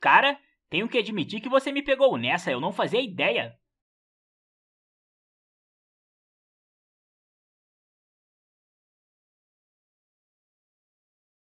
Cara, tenho que admitir que você me pegou nessa, eu não fazia ideia.